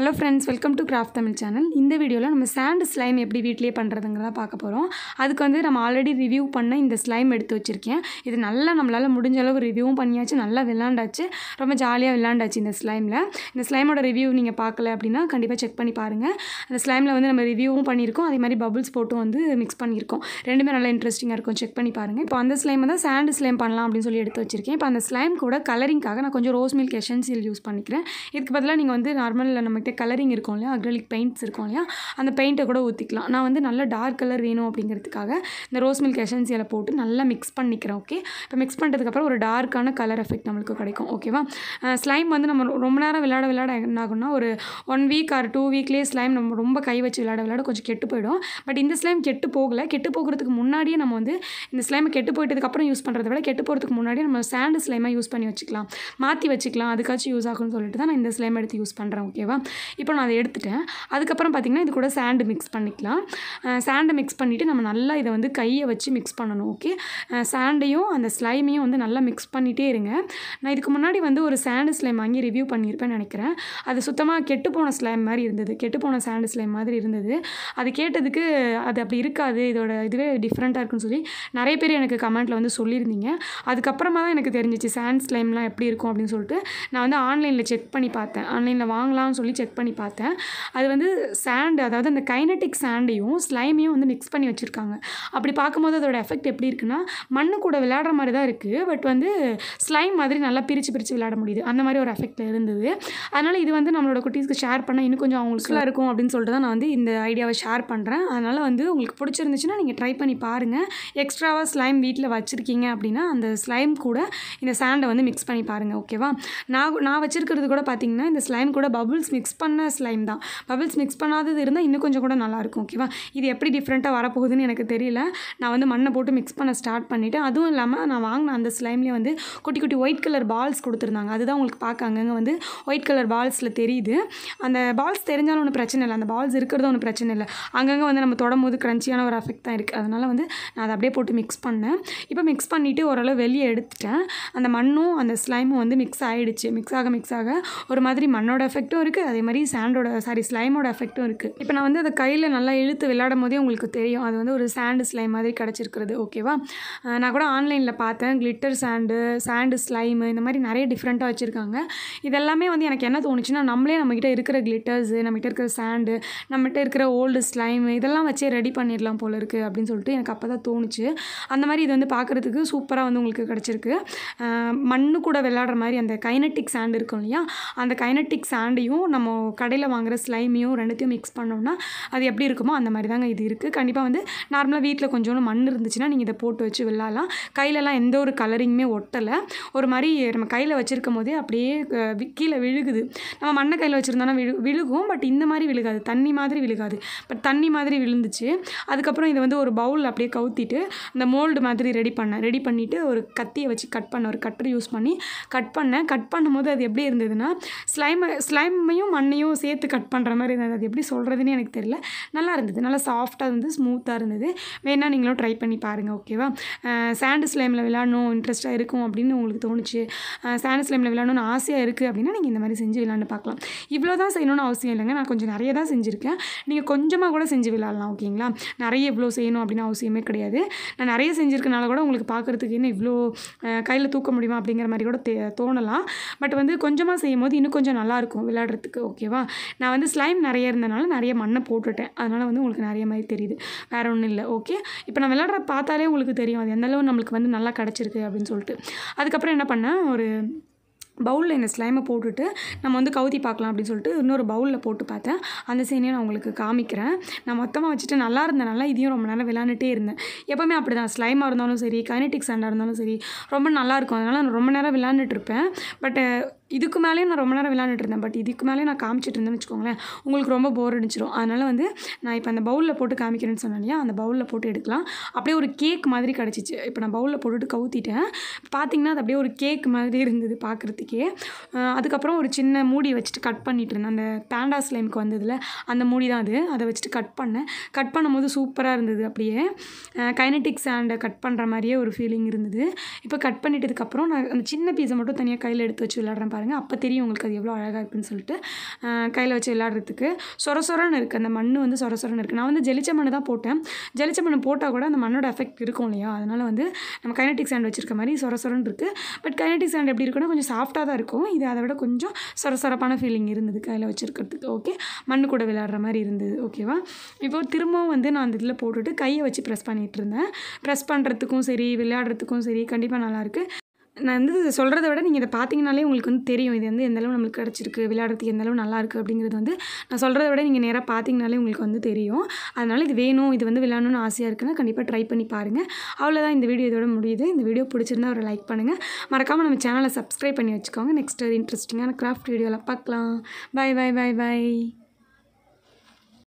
hello friends welcome to craft Tamil channel இந்த வீடியோவில் நம்ம சாண்ட் ஸ்லைம் எப்படி வீட்லேயே பண்ணுறதுங்கிறத பார்க்க போகிறோம் அதுக்கு வந்து நம்ம ஆல்ரெடி ரிவ்யூ பண்ண இந்த ஸ்லைம் எடுத்து வச்சுருக்கேன் இது நல்லா நம்மளால் முடிஞ்ச அளவு ரிவ்யூவும் பண்ணியாச்சு நல்லா விளாண்டாச்சு ரொம்ப ஜாலியாக விளாண்டாச்சு இந்த ஸ்லைமில் இந்த ஸ்லைமோட ரிவ்யூ நீங்கள் பார்க்கல அப்படின்னா கண்டிப்பாக செக் பண்ணி பாருங்கள் அந்த ஸ்லைமில் வந்து நம்ம ரிவ்யூவும் பண்ணியிருக்கோம் அதே மாதிரி பபுள்ஸ் போட்டும் வந்து மிக்ஸ் பண்ணியிருக்கோம் ரெண்டுமே நல்லா இன்ட்ரெஸ்டிங்காக இருக்கும் செக் பண்ணி பாருங்கள் இப்போ அந்த ஸ்லைமை தான் சாண்ட் ஸ்லைம் பண்ணலாம் அப்படின்னு சொல்லி எடுத்து வச்சுருக்கேன் இப்போ அந்த ஸ்லைம் கூட கலரிங்காக நான் கொஞ்சம் ரோஸ் மில்க் எஷன்சியல் யூஸ் பண்ணிக்கிறேன் இதுக்கு பதிலாக நீங்கள் வந்து நார்மல் நம்ம வந்துட்டு கலரிங் இருக்கும் இல்லையா அக்ரலிக் பெயிண்ட்ஸ் இருக்கும் இல்லையா அந்த பெயிண்ட்டை கூட ஊற்றிக்கலாம் நான் வந்து நல்லா டார்க் கலர் வேணும் அப்படிங்கிறதுக்காக இந்த ரோஸ் மில்க் எசன்சியில் போட்டு நல்லா மிக்ஸ் பண்ணிக்கிறேன் ஓகே இப்போ மிக்ஸ் பண்ணுறதுக்கப்புறம் ஒரு டார்க்கான கலர் எஃபெக்ட் நம்மளுக்கு கிடைக்கும் ஓகேவா ஸ்லைம் வந்து நம்ம ரொம்ப நேரம் விளையாட விளையாட என்ன ஆகும்னா ஒரு ஒன் வீக் ஆர் டூ வீக்லேயே ஸ்லைம் நம்ம ரொம்ப கை வச்சு விளையாட விளையாட கொஞ்சம் கெட்டு போயிடும் பட் இந்த ஸ்லைம் கெட்டு போகலை கெட்டு போகிறதுக்கு முன்னாடியே நம்ம வந்து இந்த ஸ்லைமை கெட்டு போயிட்டதுக்கப்புறம் யூஸ் பண்ணுறத விட கெட்டு போகிறதுக்கு முன்னாடியே நம்ம சேண்டு ஸ்லைமாக யூஸ் பண்ணி வச்சுக்கலாம் மாற்றி வச்சுக்கலாம் அதுக்காச்சும் யூஸ் ஆகும்னு சொல்லிட்டு தான் நான் இந்த ஸ்லைம் எடுத்து யூஸ் பண்ணுறேன் ஓகேவா இப்போ நான் அதை எடுத்துட்டேன் அதுக்கப்புறம் பார்த்திங்கன்னா இது கூட சாண்டு மிக்ஸ் பண்ணிக்கலாம் சாண்டை மிக்ஸ் பண்ணிவிட்டு நம்ம நல்லா இதை வந்து கையை வச்சு மிக்ஸ் பண்ணணும் ஓகே சாண்டையும் அந்த ஸ்லைமையும் வந்து நல்லா மிக்ஸ் பண்ணிகிட்டே இருங்க நான் இதுக்கு முன்னாடி வந்து ஒரு சாண்டு ஸ்லைம் வாங்கி ரிவ்யூ பண்ணியிருப்பேன்னு நினைக்கிறேன் அது சுத்தமாக கெட்டு போன ஸ்லைம் மாதிரி இருந்தது கெட்டு போன சாண்டு ஸ்லைம் மாதிரி இருந்தது அது கேட்டதுக்கு அது அப்படி இருக்காது இதோட இதுவே டிஃப்ரெண்ட்டாக இருக்குன்னு சொல்லி நிறைய பேர் எனக்கு கமெண்ட்டில் வந்து சொல்லியிருந்தீங்க அதுக்கப்புறமா தான் எனக்கு தெரிஞ்சிச்சு சாண்ட் ஸ்லைம்லாம் எப்படி இருக்கும் அப்படின்னு சொல்லிட்டு நான் வந்து ஆன்லைனில் செக் பண்ணி பார்த்தேன் ஆன்லைனில் வாங்கலாம்னு சொல்லி செக் பண்ணி பார்த்தேன் அது வந்து சாண்டு அதாவது அந்த கைனட்டிக் சாண்டையும் ஸ்லைமையும் வந்து மிக்ஸ் பண்ணி வச்சுருக்காங்க அப்படி பார்க்கும்போது அதோட எஃபெக்ட் எப்படி இருக்குன்னா மண்ணு கூட விளையாடுற மாதிரி தான் இருக்குது பட் வந்து ஸ்லைம் மாதிரி நல்லா பிரித்து பிரித்து விளையாட முடியுது அந்த மாதிரி ஒரு எஃபெக்ட் இருந்தது அதனால் இது வந்து நம்மளோட குட்டீஸ்க்கு ஷேர் பண்ணால் இன்னும் கொஞ்சம் அவங்களுக்கு ஃபுல்லாக இருக்கும் அப்படின்னு சொல்லிட்டு தான் நான் வந்து இந்த ஐடியாவை ஷேர் பண்ணுறேன் அதனால் வந்து உங்களுக்கு பிடிச்சிருந்துச்சுன்னா நீங்கள் ட்ரை பண்ணி பாருங்கள் எக்ஸ்ட்ராவாக ஸ்லைம் வீட்டில் வச்சுருக்கீங்க அப்படின்னா அந்த ஸ்லைம் கூட இந்த சாண்டை வந்து மிக்ஸ் பண்ணி பாருங்கள் ஓகேவா நான் நான் வச்சுருக்கிறது கூட பார்த்திங்கன்னா இந்த ஸ்லைம் கூட பபுள்ஸ் மிக்ஸ் மிக்ஸ் பண்ண ஸ்லைம் தான் பபிள்ஸ் மிக்ஸ் பண்ணாதது இருந்தால் இன்னும் கொஞ்சம் கூட நல்லாயிருக்கும் ஓகேவா இது எப்படி டிஃப்ரெண்ட்டாக வரப்போகுதுன்னு எனக்கு தெரியல நான் வந்து மண்ணை போட்டு மிக்ஸ் பண்ண ஸ்டார்ட் பண்ணிவிட்டு அதுவும் இல்லாமல் நான் வாங்கின அந்த ஸ்லைம்லேயே வந்து குட்டி குட்டி ஒயிட் கலர் பால்ஸ் கொடுத்துருந்தாங்க அதுதான் உங்களுக்கு பார்க்க அங்கங்கே வந்து ஒயிட் கலர் பால்ஸில் தெரியுது அந்த பால்ஸ் தெரிஞ்சாலும் ஒன்றும் பிரச்சனை இல்லை அந்த பால்ஸ் இருக்கிறது ஒன்றும் பிரச்சனை இல்லை அங்கங்கே வந்து நம்ம தொடம் போது க்ரன்ச்சியான ஒரு எஃபெக்ட் தான் இருக்குது அதனால் வந்து நான் அதை அப்படியே போட்டு மிக்ஸ் பண்ணேன் இப்போ மிக்ஸ் பண்ணிவிட்டு ஓரளவு வெளியே எடுத்துட்டேன் அந்த மண்ணும் அந்த ஸ்லைமும் வந்து மிக்ஸ் ஆகிடுச்சு மிக்ஸ் ஆக மிக்ஸ் ஆக ஒரு மாதிரி மண்ணோட எஃபெக்ட்டும் இருக்குது அதே அதே மாதிரி சாண்டோட சாரி ஸ்லைமோட எஃபெக்ட்டும் இருக்குது இப்போ நான் வந்து அதை கையில் நல்லா இழுத்து விளையாடும் போதே உங்களுக்கு தெரியும் அது வந்து ஒரு சாண்டு ஸ்லைம் மாதிரி கிடச்சிருக்கிறது ஓகேவா நான் கூட ஆன்லைனில் பார்த்தேன் கிளிட்டர் சாண்டு சாண்டு ஸ்லைமு இந்த மாதிரி நிறைய டிஃப்ரெண்ட்டாக வச்சுருக்காங்க இதெல்லாமே வந்து எனக்கு என்ன தோணுச்சுன்னா நம்மளே நம்மக்கிட்ட இருக்கிற கிளிட்டர்ஸு நம்மகிட்ட இருக்கிற சாண்டு நம்மகிட்ட இருக்கிற ஓல்டு ஸ்லைமு இதெல்லாம் வச்சே ரெடி பண்ணிடலாம் போல் இருக்குது அப்படின்னு சொல்லிட்டு எனக்கு அப்போ தான் தோணுச்சு அந்த மாதிரி இது வந்து பார்க்குறதுக்கு சூப்பராக வந்து உங்களுக்கு கிடச்சிருக்கு மண்ணு கூட விளையாடுற மாதிரி அந்த கைனட்டிக் சாண்டு இருக்கும் இல்லையா அந்த கைனட்டிக் சாண்டையும் நம்ம கடையில் வாங்குகிற ஸ்லைமையும் ரெண்டுத்தையும் மிக்ஸ் பண்ணோம்னா அது எப்படி இருக்குமோ அந்த மாதிரி தாங்க இது இருக்குது கண்டிப்பாக வந்து நார்மலாக வீட்டில் கொஞ்சோண்டு மண் இருந்துச்சுன்னா நீங்கள் இதை போட்டு வச்சு விளாடலாம் கையிலலாம் எந்த ஒரு கலரிங்குமே ஒட்டலை ஒரு மாதிரி நம்ம கையில் வச்சுருக்கும் போதே அப்படியே கீழே விழுகுது நம்ம மண்ணை கையில் வச்சுருந்தோன்னா விழு விழுகும் பட் இந்த மாதிரி விழுகாது தண்ணி மாதிரி விழுகாது பட் தண்ணி மாதிரி விழுந்துச்சு அதுக்கப்புறம் இதை வந்து ஒரு பவுலில் அப்படியே கவுத்திட்டு அந்த மோல்டு மாதிரி ரெடி பண்ணேன் ரெடி பண்ணிவிட்டு ஒரு கத்தியை வச்சு கட் பண்ண ஒரு கட்டர் யூஸ் பண்ணி கட் பண்ணேன் கட் பண்ணும்போது அது எப்படி இருந்ததுன்னா ஸ்லைமை ஸ்லைமையும் மண்ணையும் சேர்த்து கட் பண்ணுற மாதிரி இருந்தது அது எப்படி சொல்கிறதுன்னு எனக்கு தெரியல நல்லா இருந்தது நல்லா சாஃப்டாக இருந்தது ஸ்மூத்தாக இருந்தது வேணால் நீங்களும் ட்ரை பண்ணி பாருங்கள் ஓகேவா சாண்டு ஸ்லேமில் விளாடணும் இன்ட்ரெஸ்ட்டாக இருக்கும் அப்படின்னு உங்களுக்கு தோணுச்சு சாண்டு ஸ்லேமில் விளாடணும்னு ஆசையாக இருக்குது அப்படின்னா நீங்கள் இந்த மாதிரி செஞ்சு விளாண்டு பார்க்கலாம் இவ்வளோ தான் செய்யணும்னு அவசியம் இல்லைங்க நான் கொஞ்சம் நிறைய தான் செஞ்சுருக்கேன் நீங்கள் கொஞ்சமாக கூட செஞ்சு விளாடலாம் ஓகேங்களா நிறைய இவ்வளோ செய்யணும் அப்படின்னு அவசியமே கிடையாது நான் நிறைய செஞ்சுருக்கனால கூட உங்களுக்கு பார்க்குறதுக்கு இன்னும் இவ்வளோ கையில் தூக்க முடியுமா அப்படிங்கிற மாதிரி கூட தோணலாம் பட் வந்து கொஞ்சமாக செய்யும் போது இன்னும் கொஞ்சம் நல்லாயிருக்கும் விளையாடுறதுக்கு ஓகேவா நான் வந்து ஸ்லைம் நிறைய இருந்தனால நிறைய மண்ணை போட்டுட்டேன் அதனால் வந்து உங்களுக்கு நிறைய மாதிரி தெரியுது வேறு ஒன்றும் இல்லை ஓகே இப்போ நான் விளாட்ற பார்த்தாலே உங்களுக்கு தெரியும் அது எந்தளவு நம்மளுக்கு வந்து நல்லா கிடச்சிருக்கு அப்படின்னு சொல்லிட்டு அதுக்கப்புறம் என்ன பண்ணேன் ஒரு பவுலில் இந்த ஸ்லைமை போட்டுட்டு நம்ம வந்து கவுத்தி பார்க்கலாம் அப்படின்னு சொல்லிட்டு இன்னொரு பவுலில் போட்டு பார்த்தேன் அந்த சீனையும் நான் உங்களுக்கு காமிக்கிறேன் நான் மொத்தமாக வச்சுட்டு நல்லா இருந்தனால இதையும் ரொம்ப நேரம் விளாண்டுட்டே இருந்தேன் எப்போவுமே அப்படி தான் ஸ்லைமாக இருந்தாலும் சரி கைனட்டிக் சண்டாக இருந்தாலும் சரி ரொம்ப நல்லாயிருக்கும் அதனால் நான் ரொம்ப நேரம் விளாண்டுட்டு இருப்பேன் பட்டு இதுக்கு மேலே நான் ரொம்ப நேரம் விளாண்டுட்டு இருந்தேன் பட் இதுக்கு மேலே நான் காமிச்சிட்டு இருந்தேன்னு வச்சுக்கோங்களேன் உங்களுக்கு ரொம்ப போர் அடிச்சிடும் அதனால் வந்து நான் இப்போ அந்த பவுலில் போட்டு காமிக்கிறேன்னு சொன்னேன் இல்லையா அந்த பவுலில் போட்டு எடுக்கலாம் அப்படியே ஒரு கேக் மாதிரி கிடச்சிச்சு இப்போ நான் பவுலில் போட்டுட்டு கவுத்திட்டேன் பார்த்தீங்கன்னா அது அப்படியே ஒரு கேக் மாதிரி இருந்தது பார்க்குறதுக்கே அதுக்கப்புறம் ஒரு சின்ன மூடி வச்சுட்டு கட் பண்ணிட்டு இருந்தேன் அந்த பேண்டா ஸ்லைமுக்கு வந்ததில் அந்த மூடி தான் அது அதை வச்சுட்டு கட் பண்ணேன் கட் பண்ணும்போது சூப்பராக இருந்தது அப்படியே கைனட்டிக் சாண்டை கட் பண்ணுற மாதிரியே ஒரு ஃபீலிங் இருந்தது இப்போ கட் பண்ணிட்டதுக்கப்புறம் நான் அந்த சின்ன பீஸை மட்டும் தனியாக கையில் எடுத்து வச்சு விளாட்றேன் பாருங்கள் அப்போ தெரியும் உங்களுக்கு அது எவ்வளோ அழகாக இருக்குன்னு சொல்லிட்டு கையில் வச்சு விளையாடுறதுக்கு சொர சொரன்னு இருக்குது அந்த மண் வந்து சொர சொரன்னு இருக்குது நான் வந்து ஜெலிச்ச மண் தான் போட்டேன் ஜெலிச்ச மண் போட்டால் கூட அந்த மண்ணோட எஃபெக்ட் இருக்கும் இல்லையா அதனால் வந்து நம்ம கைனட்டிக் சாண்ட் வச்சுருக்க மாதிரி சொர சொரன்னு இருக்குது பட் கைனட்டிக் சாண்ட் எப்படி இருக்குன்னா கொஞ்சம் சாஃப்டாக தான் இருக்கும் இது அதை விட கொஞ்சம் சொர சொரப்பான ஃபீலிங் இருந்தது கையில் வச்சுருக்கிறதுக்கு ஓகே மண் கூட விளையாடுற மாதிரி இருந்தது ஓகேவா இப்போ திரும்பவும் வந்து நான் அந்த இதில் போட்டுட்டு கையை வச்சு ப்ரெஸ் பண்ணிகிட்டு இருந்தேன் ப்ரெஸ் பண்ணுறதுக்கும் சரி விளையாடுறதுக்கும் சரி கண்டிப்பாக நல்லாயிருக்கு நான் வந்து சொல்கிறத விட நீங்கள் இதை பார்த்தீங்கனாலே உங்களுக்கு வந்து தெரியும் இது வந்து எந்தளவு நம்மளுக்கு கிடச்சிருக்கு விளையாடுறதுக்கு எந்தளவு நல்லாயிருக்கு அப்படிங்கிறது வந்து நான் சொல்கிறத விட நீங்கள் நேராக பார்த்தீங்கனாலே உங்களுக்கு வந்து தெரியும் அதனால் இது வேணும் இது வந்து விளையாடணும்னு ஆசையாக இருக்குன்னா கண்டிப்பாக ட்ரை பண்ணி பாருங்கள் அவ்வளோதான் இந்த வீடியோ இதோட முடியுது இந்த வீடியோ பிடிச்சிருந்தா ஒரு லைக் பண்ணுங்கள் மறக்காமல் நம்ம சேனலை சப்ஸ்கிரைப் பண்ணி வச்சுக்கோங்க நெக்ஸ்ட் ஒரு இன்ட்ரெஸ்டிங்கான கிராஃப்ட் வீடியோவில் பார்க்கலாம் பாய் பாய் பாய் பாய்